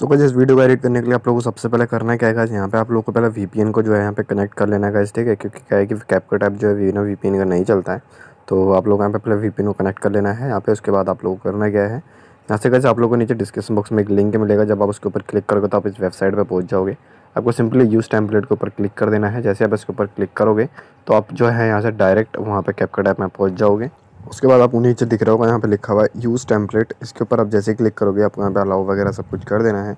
सो so, इस video को edit करने के लिए आप लोगों को सबसे पहले करना है क्या है यहाँ पे आप लोगों को पहले वीपीएन को जो है यहाँ पे कनेक्ट कर लेना है ठीक है क्योंकि क्या है कि कैपकट टाइप जो है ना वीपीएन का नहीं चलता है तो आप लोग यहाँ पे पहले वीपीएन को कनेक्ट कर लेना है यहाँ पे उसके बाद आप लोगों को करना क्या है यहाँ से कैसे आप लोगों को नीचे डिस्क्रिप्शन बॉक्स में एक लिंक मिलेगा जब आप उसके ऊपर क्लिक करोगे तो आप इस वेबसाइट पर पहुँच जाओगे आपको सिंपली यूज़ टैम्पलेट के ऊपर क्लिक कर देना है जैसे आप इसके ऊपर क्लिक करोगे तो आप जो है यहाँ से डायरेक्ट वहाँ पर कैपकट ऐप में पहुँच जाओगे उसके बाद आपको नीचे दिख रहा होगा यहाँ पे लिखा हुआ है यूज़ टेम्पलेट इसके ऊपर आप जैसे क्लिक करोगे आपको यहाँ पे अलाउ वगैरह सब कुछ कर देना है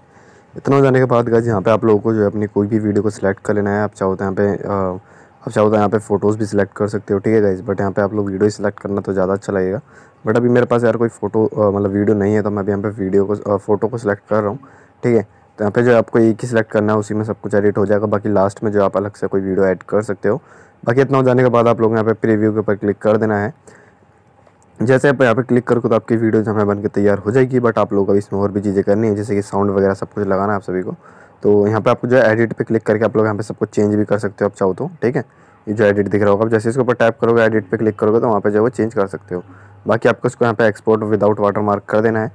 इतना हो जाने के बाद गाइज यहाँ पे आप लोगों को जो है अपनी कोई भी वीडियो को सिलेक्ट कर लेना है आप चाहो तो यहाँ पे आप चाहो तो यहाँ पे फ़ोटोज़ भी सिलेक्ट कर सकते हो ठीक है गाइज बट यहाँ पे आप लोग वीडियो सिलेक्ट करना तो ज़्यादा अच्छा लगेगा बट अभी मेरे पास यार कोई फ़ोटो मतलब वीडियो नहीं है तो मैं अभी यहाँ पे वीडियो को फ़ोटो को सिलेक्ट कर रहा हूँ ठीक है तो यहाँ पे जो आपको एक ही सिलेक्ट करना है उसी में सब कुछ एडिट हो जाएगा बाकी लास्ट में जो आप अलग से कोई वीडियो एड कर सकते हो बाकी इतना हो जाने के बाद आप लोग यहाँ पे प्रीव्यू के ऊपर क्लिक कर देना है जैसे आप यहाँ पे क्लिक करोगे तो आपकी वीडियो हमें बनकर तैयार हो जाएगी बट आप लोगों को इसमें और भी चीज़ें करनी है जैसे कि साउंड वगैरह सब कुछ लगाना है आप सभी को तो यहाँ पे आपको जो है एडिट पे क्लिक करके आप लोग यहाँ पे सब कुछ चेंज भी कर सकते हो आप चाहो तो ठीक है ये जो एडिट दिख रहा होगा आप जैसे इसके ऊपर टाइप करोगे एडिट पर क्लिक करोगे तो वहाँ पर जो है वो चेंज कर सकते हो बाकी आपको इसको यहाँ पे एक्सपोर्ट विदाउट वाटर मार्क कर देना है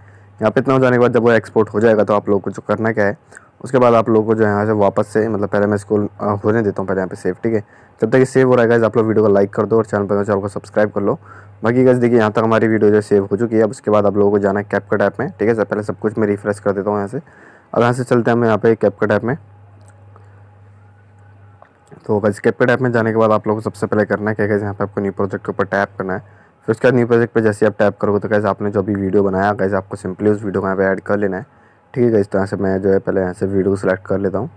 यहाँ पे इतना हो जाने के बाद जब वो एक्सपोर्ट हो जाएगा तो आप लोग को जो करना क्या है उसके बाद आप लोगों को जो है यहाँ से वापस से मतलब पहले मैं इसको होने देता हूँ पहले यहाँ पे सेव ठीक है जब तक ये सेव हो रहा है गाइज आप लोग वीडियो को लाइक कर दो और चैनल पर चैनल को सब्सक्राइब कर लो बाकी गैस देखिए यहाँ तक हमारी वीडियो जो सेव हो चुकी है अब उसके बाद आप लोगों को जाना है कैपकट ऐप में ठीक है सर पहले सब कुछ मैं रिफ्रेश कर देता हूँ यहाँ से अब यहाँ से चलते हैं हम यहाँ पे कैप ऐप में तो गैस कैप ऐप में जाने के बाद आप लोगों को सबसे पहले करना है क्या गैस यहाँ पे आपको न्यू प्रोजेक्ट के ऊपर टैप करना है फिर उसके बाद न्यू प्रोजेक्ट पर जैसे आप टैप करोगे तो कैसे आपने जो भी वीडियो बनाया कैसे आपको सिंपली उस वीडियो को यहाँ पर ऐड कर लेना है ठीक है इस तरह से मैं जो है पहले यहाँ से वीडियो को सिलेक्ट कर लेता हूँ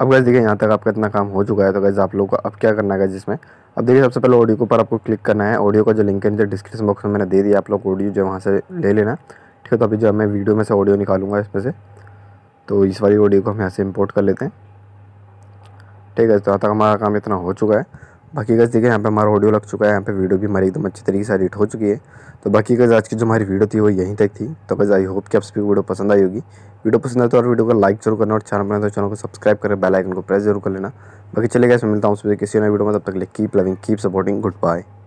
अब गैस देखिए यहाँ तक आपका इतना काम हो चुका है तो गैस आप लोगों को अब क्या करना है जिसमें अब देखिए सबसे पहले ऑडियो के ऊपर आपको क्लिक करना है ऑडियो का जो लिंक है नीचे डिस्क्रिप्शन बॉक्स में मैंने दे दिया आप लोग ऑडियो जो वहाँ से ले लेना ठीक है तो अभी जो मैं वीडियो में से ऑडियो निकालूंगा इसमें से तो इस वाली ऑडियो को हम यहाँ से इम्पोर्ट कर लेते हैं ठीक है तो यहाँ तक हमारा काम इतना हो चुका है बाकी गज़ देखिए यहाँ पे हमारा ऑडियो लग चुका है यहाँ पे वीडियो भी हमारी एकदम अच्छी तरीके से एडिट हो चुकी है तो बाकी गज़ आज की जो हमारी वीडियो थी वो यहीं तक थी तो बस आई होप कि आप सभी वीडियो पसंद आई होगी वीडियो पसंद आए तो और वीडियो को लाइक जरूर करना और चैनल बनाए तो चैनल को सब्सक्राइब करें बेल आइकन को प्रेस जरूर कर लेना बाकी चले गए मिलता हूँ किसी नई वीडियो में तब तक लिए keep loving keep supporting good bye